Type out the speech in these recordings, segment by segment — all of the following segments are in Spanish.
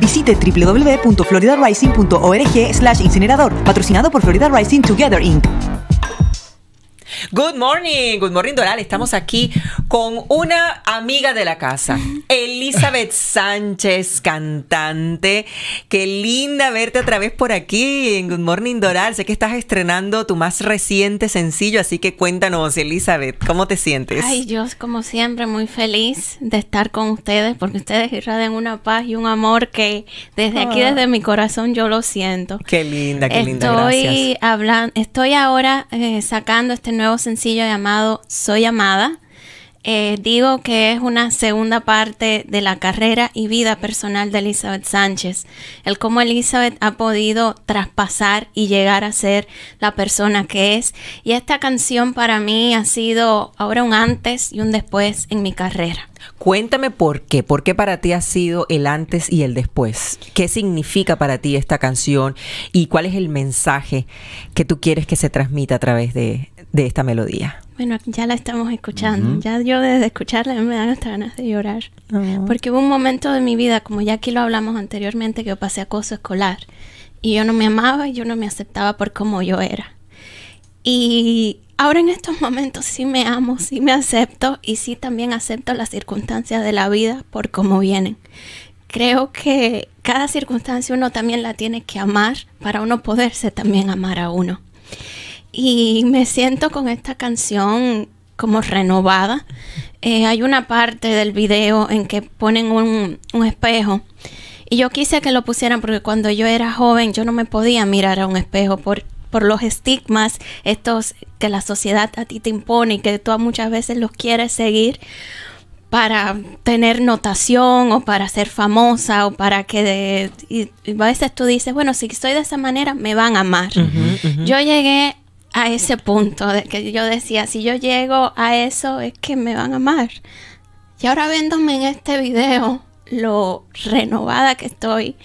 Visite www.floridarising.org slash incinerador, patrocinado por Florida Rising Together Inc. Good morning, good morning Doral. Estamos aquí con una amiga de la casa, Elizabeth Sánchez, cantante. Qué linda verte otra vez por aquí en Good Morning Doral. Sé que estás estrenando tu más reciente sencillo, así que cuéntanos, Elizabeth, ¿cómo te sientes? Ay, yo como siempre muy feliz de estar con ustedes porque ustedes irradian una paz y un amor que desde aquí, ah. desde mi corazón, yo lo siento. Qué linda, qué estoy linda. Gracias. Hablando, estoy ahora eh, sacando este nuevo sencillo llamado Soy Amada. Eh, digo que es una segunda parte de la carrera y vida personal de Elizabeth Sánchez, el cómo Elizabeth ha podido traspasar y llegar a ser la persona que es. Y esta canción para mí ha sido ahora un antes y un después en mi carrera. Cuéntame por qué, por qué para ti ha sido el antes y el después. ¿Qué significa para ti esta canción y cuál es el mensaje que tú quieres que se transmita a través de, esta melodía? Bueno, ya la estamos escuchando. Ya yo desde escucharla me dan hasta ganas de llorar. Ah. Porque hubo un momento de mi vida, como ya aquí lo hablamos anteriormente, que yo pasé acoso escolar. Y yo no me amaba y yo no me aceptaba por cómo yo era. Y ahora en estos momentos sí me amo, sí me acepto y sí también acepto las circunstancias de la vida por cómo vienen. Creo que cada circunstancia uno también la tiene que amar para uno poderse también amar a uno. Y me siento con esta canción como renovada. Eh, hay una parte del video en que ponen un, espejo y yo quise que lo pusieran porque cuando yo era joven yo no me podía mirar a un espejo por por los estigmas, estos que la sociedad a ti te impone y que tú muchas veces los quieres seguir para tener notación o para ser famosa o para que... a veces tú dices, bueno, si estoy de esa manera, me van a amar. Yo llegué a ese punto de que yo decía, si yo llego a eso, es que me van a amar. Y ahora viéndome en este video, lo renovada que estoy,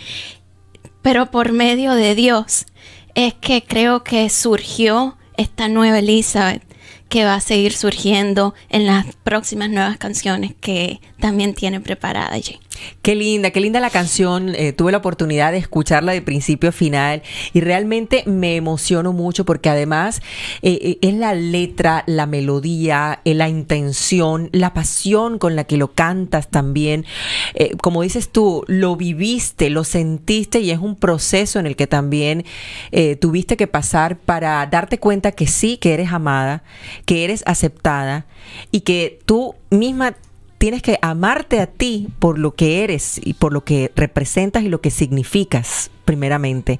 pero por medio de Dios es que creo que surgió esta nueva Elizabeth que va a seguir surgiendo en las próximas nuevas canciones que también tiene preparada allí. Qué linda, qué linda la canción. Eh, tuve la oportunidad de escucharla de principio a final y realmente me emociono mucho porque además eh, eh, es la letra, la melodía, la intención, la pasión con la que lo cantas también. como dices tú, lo viviste, lo sentiste y es un proceso en el que también tuviste que pasar para darte cuenta que sí, que eres amada, que eres aceptada y que tú misma tienes que amarte a ti por lo que eres y por lo que representas y lo que significas primeramente.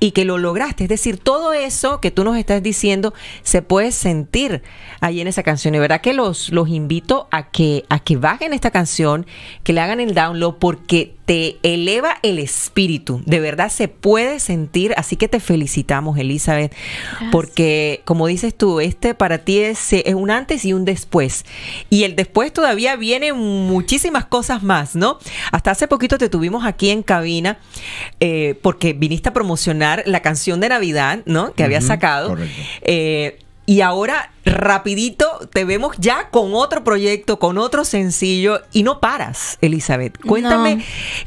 Y que lo lograste. Es decir, todo eso que tú nos estás diciendo se puede sentir ahí en esa canción. Y verdad que los, los invito a que, a que bajen esta canción, que le hagan el download, porque te eleva el espíritu, de verdad se puede sentir, así que te felicitamos Elizabeth, porque como dices tú, este para ti es, un antes y un después, y el después todavía viene muchísimas cosas más, ¿no? Hasta hace poquito te tuvimos aquí en cabina eh, porque viniste a promocionar la canción de Navidad, ¿no? Que había habías sacado y ahora rapidito te vemos ya con otro proyecto, con otro sencillo y no paras, Elizabeth. Cuéntame,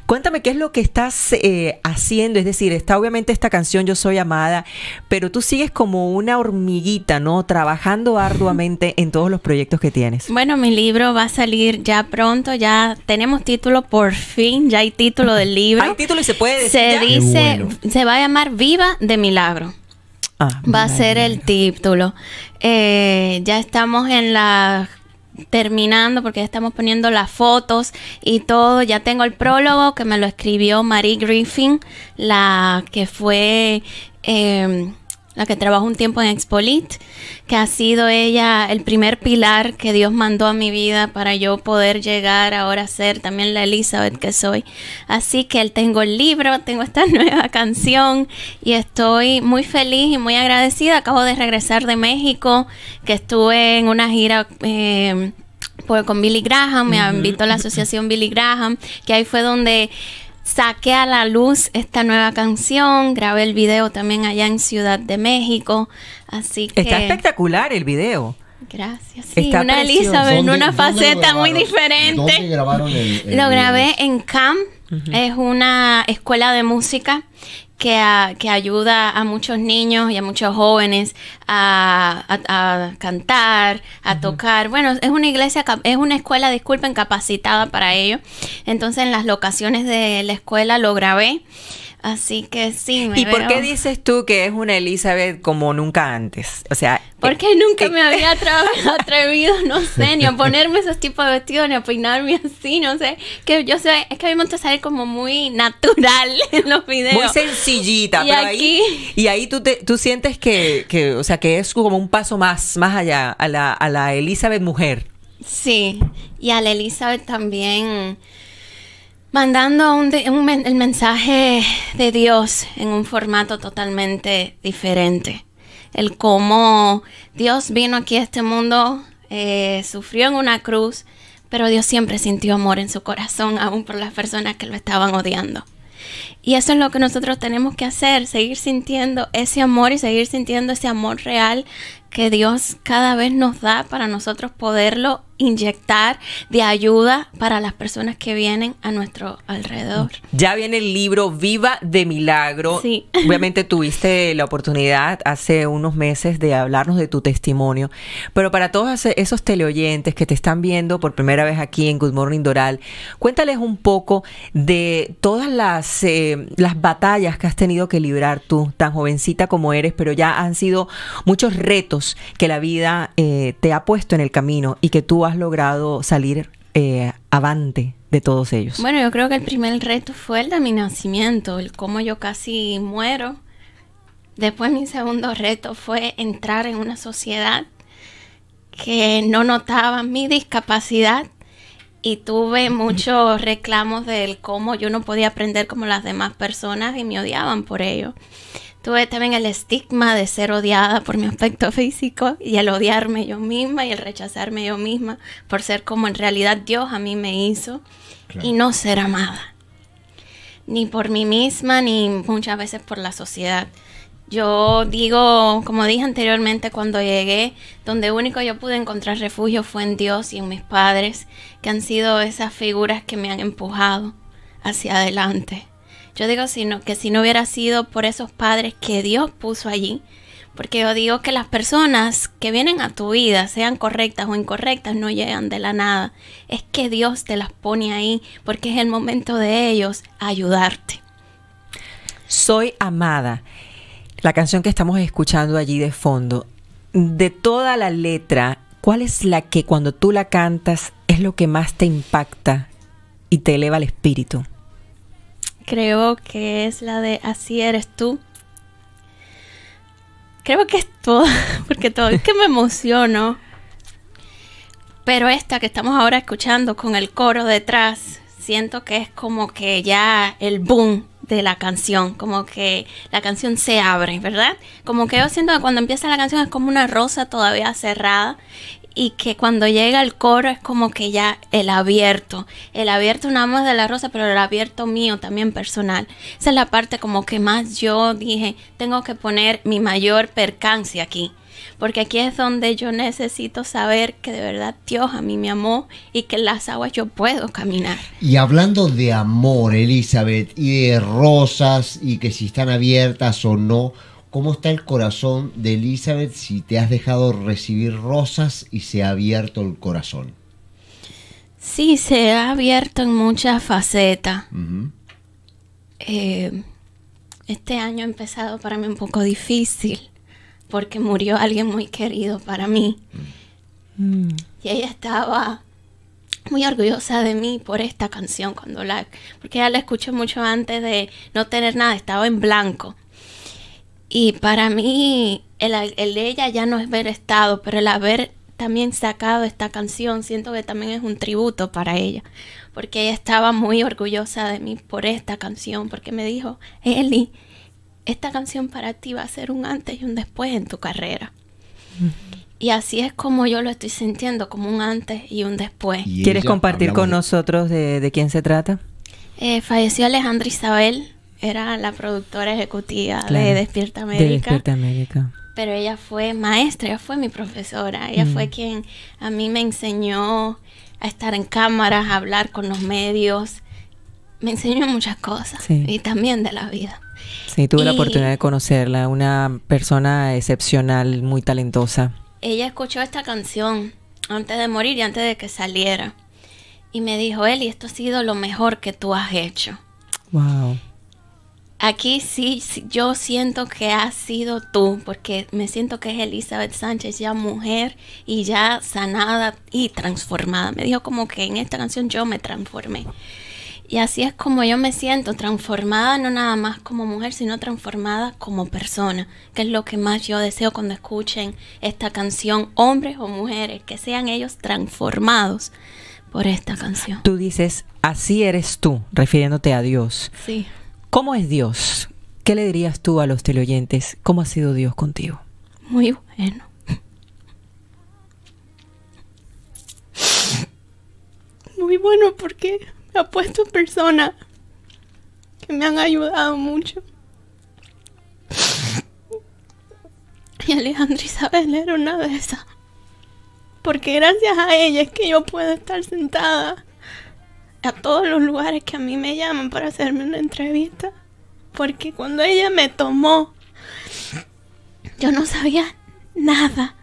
cuéntame qué es lo que estás eh, haciendo, es decir, está obviamente esta canción Yo soy amada, pero tú sigues como una hormiguita, ¿no? Trabajando arduamente en todos los proyectos que tienes. Bueno, mi libro va a salir ya pronto, ya tenemos título por fin, ya hay título del libro. Hay título y se puede decir. Se dice, se va a llamar Viva de Milagro. Ah, va a ser el título. Eh, ya estamos en la terminando porque ya estamos poniendo las fotos y todo. Ya tengo el prólogo que me lo escribió Marie Griffin, la que fue em, la que trabajó un tiempo en Expolit, que ha sido ella el primer pilar que Dios mandó a mi vida para yo poder llegar ahora a ser también la Elizabeth que soy. Así que tengo el libro, tengo esta nueva canción y estoy muy feliz y muy agradecida. Acabo de regresar de México, que estuve en una gira... Eh, con Billy Graham, me invitó la asociación Billy Graham, que ahí fue donde saqué a la luz esta nueva canción, grabé el video también allá en Ciudad de México, así que... Está espectacular el video. Gracias. Sí, Está una Elizabeth en una faceta muy diferente. lo grabé en CAM, es una escuela de música que, ayuda a muchos niños y a muchos jóvenes a, cantar, a tocar. Bueno, es una iglesia, es una escuela, disculpen, capacitada para ello. Entonces en las locaciones de la escuela lo grabé. Así que sí, me ¿Y por qué dices tú que es una Elizabeth como nunca antes? O sea... Porque eh, nunca eh, me había atrevido, no sé, ni a ponerme esos tipos de vestidos, ni a peinarme así, no sé. Que yo sé, es que a mí me gusta salir como muy natural en los videos. Muy sencillita, y aquí... ahí... Y ahí tú, te, tú sientes que, que, o sea, que es como un paso más, más allá, a la, a la Elizabeth mujer. Sí, y a la Elizabeth también mandando el mensaje de Dios en un formato totalmente diferente. El cómo Dios vino aquí a este mundo, eh, sufrió en una cruz, pero Dios siempre sintió amor en su corazón, aún por las personas que lo estaban odiando. Y eso es lo que nosotros tenemos que hacer, seguir sintiendo ese amor y seguir sintiendo ese amor real que Dios cada vez nos da para nosotros poderlo inyectar de ayuda para las personas que vienen a nuestro alrededor. Ya viene el libro Viva de Milagro. Obviamente tuviste la oportunidad hace unos meses de hablarnos de tu testimonio, pero para todos esos teleoyentes que te están viendo por primera vez aquí en Good Morning Doral, cuéntales un poco de todas las, eh, las batallas que has tenido que librar tú, tan jovencita como eres, pero ya han sido muchos retos que la vida eh, te ha puesto en el camino y que tú has logrado salir eh, avante de todos ellos? Bueno, yo creo que el primer reto fue el de mi nacimiento, el cómo yo casi muero. Después mi segundo reto fue entrar en una sociedad que no notaba mi discapacidad y tuve muchos reclamos del cómo yo no podía aprender como las demás personas y me odiaban por ello. Tuve también el estigma de ser odiada por mi aspecto físico y el odiarme yo misma y el rechazarme yo misma por ser como en realidad Dios a mí me hizo y no ser amada. Ni por mí misma ni muchas veces por la sociedad. Yo digo, como dije anteriormente, cuando llegué, donde único yo pude encontrar refugio fue en Dios y en mis padres, que han sido esas figuras que me han empujado hacia adelante. Yo digo sino, que si no hubiera sido por esos padres que Dios puso allí, porque yo digo que las personas que vienen a tu vida, sean correctas o incorrectas, no llegan de la nada. Es que Dios te las pone ahí porque es el momento de ellos ayudarte. Soy amada. La canción que estamos escuchando allí de fondo, de toda la letra, ¿cuál es la que cuando tú la cantas es lo que más te impacta y te eleva el espíritu? creo que es la de Así eres tú. Creo que es todo, porque todo es que me emociono. Pero esta que estamos ahora escuchando con el coro detrás, siento que es como que ya el boom de la canción, como que la canción se abre, ¿verdad? Como que yo siento que cuando empieza la canción es como una rosa todavía cerrada y que cuando llega el coro es como que ya el abierto, el abierto una más de la rosa, pero el abierto mío también personal. Esa es la parte como que más yo dije, tengo que poner mi mayor percance aquí, porque aquí es donde yo necesito saber que de verdad Dios a mí me amó y que en las aguas yo puedo caminar. Y hablando de amor, Elizabeth, y de rosas y que si están abiertas o no, ¿Cómo está el corazón de Elizabeth si te has dejado recibir rosas y se ha abierto el corazón? Sí, se ha abierto en muchas facetas. Eh, este año ha empezado para mí un poco difícil porque murió alguien muy querido para mí. Mm. Y ella estaba muy orgullosa de mí por esta canción cuando la porque ella la escuché mucho antes de no tener nada, estaba en blanco. Y para mí, el, de ella ya no es ver estado, pero el haber también sacado esta canción, siento que también es un tributo para ella, porque ella estaba muy orgullosa de mí por esta canción, porque me dijo, Eli, esta canción para ti va a ser un antes y un después en tu carrera. Y así es como yo lo estoy sintiendo, como un antes y un después. ¿Quieres compartir con nosotros de, quién se trata? Eh, falleció Alejandra Isabel era la productora ejecutiva de Despierta América. De Despierta América. Pero ella fue maestra, ella fue mi profesora, ella fue mm. quien a mí me enseñó a estar en cámaras, a hablar con los medios. Me enseñó muchas cosas y también de la vida. Sí, tuve la oportunidad de conocerla, una persona excepcional, muy talentosa. Ella escuchó esta canción antes de morir y antes de que saliera. Y me dijo, Eli, esto ha sido lo mejor que tú has hecho. Wow aquí sí, yo siento que has sido tú, porque me siento que es Elizabeth Sánchez ya mujer y ya sanada y transformada. Me dijo como que en esta canción yo me transformé. Y así es como yo me siento, transformada no nada más como mujer, sino transformada como persona, que es lo que más yo deseo cuando escuchen esta canción, hombres o mujeres, que sean ellos transformados por esta canción. Tú dices, así eres tú, refiriéndote a Dios. Sí. ¿Cómo es Dios? ¿Qué le dirías tú a los teleoyentes? ¿Cómo ha sido Dios contigo? Muy bueno. Muy bueno porque me ha puesto personas que me han ayudado mucho. Y Alejandra Isabel era una de esas. Porque gracias a ella es que yo puedo estar sentada a todos los lugares que a mí me llaman para hacerme una entrevista. Porque cuando ella me tomó, yo no sabía nada.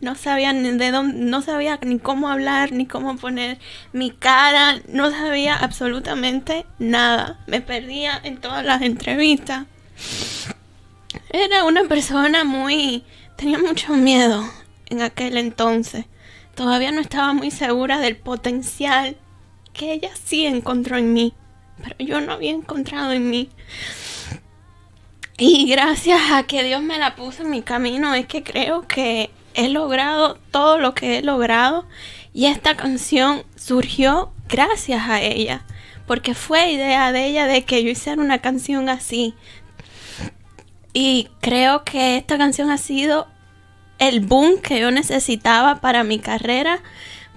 No sabía ni de dónde, no sabía ni cómo hablar, ni cómo poner mi cara, no sabía absolutamente nada. Me perdía en todas las entrevistas. Era una persona muy... tenía mucho miedo en aquel entonces. Todavía no estaba muy segura del potencial que ella sí encontró en mí, pero yo no había encontrado en mí. Y gracias a que Dios me la puso en mi camino, es que creo que he logrado todo lo que he logrado. Y esta canción surgió gracias a ella, porque fue idea de ella de que yo hiciera una canción así. Y creo que esta canción ha sido el boom que yo necesitaba para mi carrera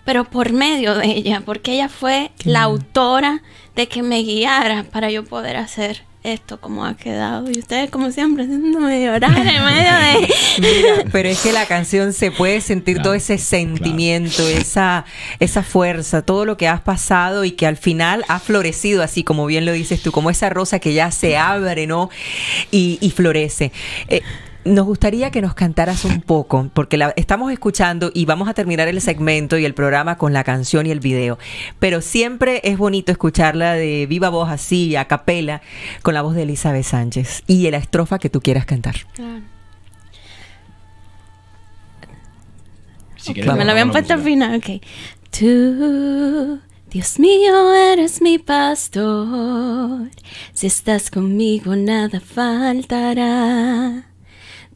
pero por medio de ella, porque ella fue la autora de que me guiara para yo poder hacer esto como ha quedado y ustedes como siempre haciéndome llorar en medio de pero es que la canción se puede sentir todo ese sentimiento esa esa fuerza todo lo que has pasado y que al final ha florecido así como bien lo dices tú como esa rosa que ya se abre no y, florece eh, nos gustaría que nos cantaras un poco, porque la estamos escuchando y vamos a terminar el segmento y el programa con la canción y el video. Pero siempre es bonito escucharla de viva voz así, a capela, con la voz de Elizabeth Sánchez y la estrofa que tú quieras cantar. Claro. Me la al final, ok. Tú, Dios mío, eres mi pastor. Si estás conmigo, nada faltará.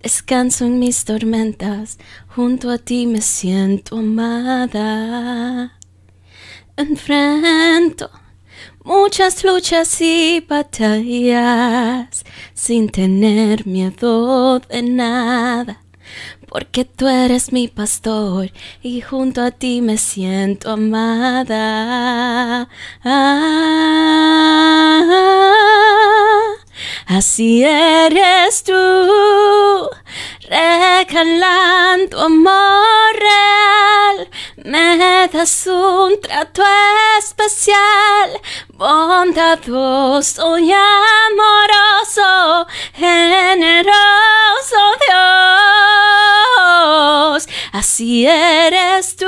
Descanso en mis tormentas, junto a ti me siento amada. Enfrento muchas luchas y batallas, sin tener miedo de nada. Porque tú eres mi pastor y junto a ti me siento amada. Así eres tú, regalando amor real. Me das un trato especial, bondadoso y amoroso, generoso Dios así eres tú,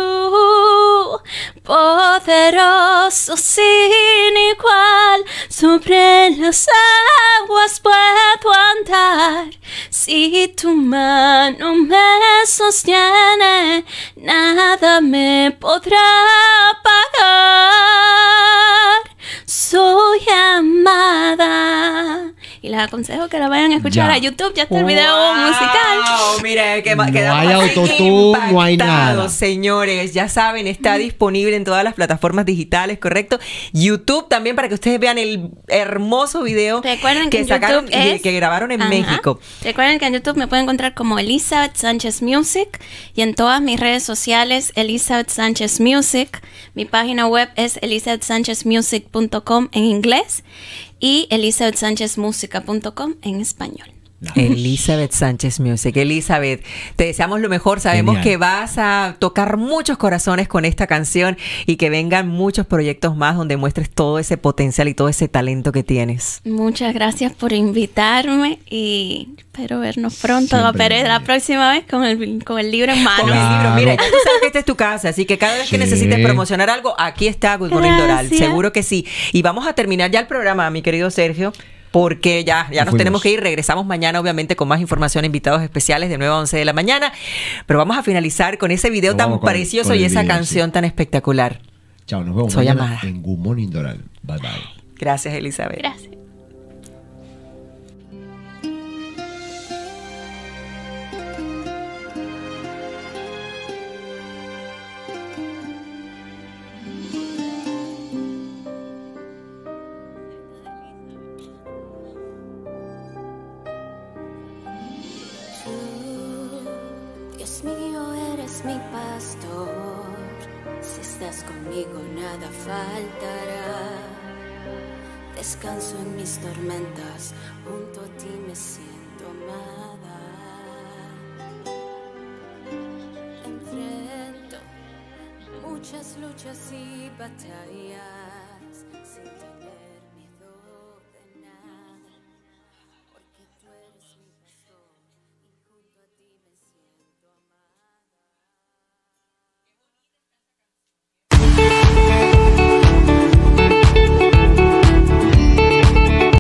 poderoso sin igual, sobre las aguas puedo andar, si tu mano me sostiene, nada me podrá pagar. Soy amada y les aconsejo que la vayan a escuchar a YouTube. Ya está el video musical. Mire, que no hay autotune, no hay nada. Señores, ya saben, está mm. disponible en todas las plataformas digitales, ¿correcto? YouTube también para que ustedes vean el hermoso video que, sacaron, que grabaron en México. Recuerden que en YouTube me pueden encontrar como Elizabeth Sánchez Music y en todas mis redes sociales Elizabeth Sánchez Music. Mi página web es elizabethsanchezmusic.com en inglés y elisabethsanchezmusica.com en español. Elizabeth Sánchez Music. Elizabeth, te deseamos lo mejor. Sabemos que vas a tocar muchos corazones con esta canción y que vengan muchos proyectos más donde muestres todo ese potencial y todo ese talento que tienes. Muchas gracias por invitarme y espero vernos pronto. Pero la próxima vez con el, libro en mano. Mira, tú sabes que esta es tu casa, así que cada vez que necesites promocionar algo, aquí está Good Morning Doral. Seguro que sí. Y vamos a terminar ya el programa, mi querido Sergio, porque ya, ya nos tenemos que ir. Regresamos mañana, obviamente, con más información, e invitados especiales de nuevo a 11 de la mañana. Pero vamos a finalizar con ese video tan precioso y esa canción tan espectacular. Chao, nos vemos mañana en Good Morning Bye bye. Gracias, Elizabeth. Gracias. descanso en mis tormentas, junto a ti me siento amada. Enfrento muchas luchas y batallas.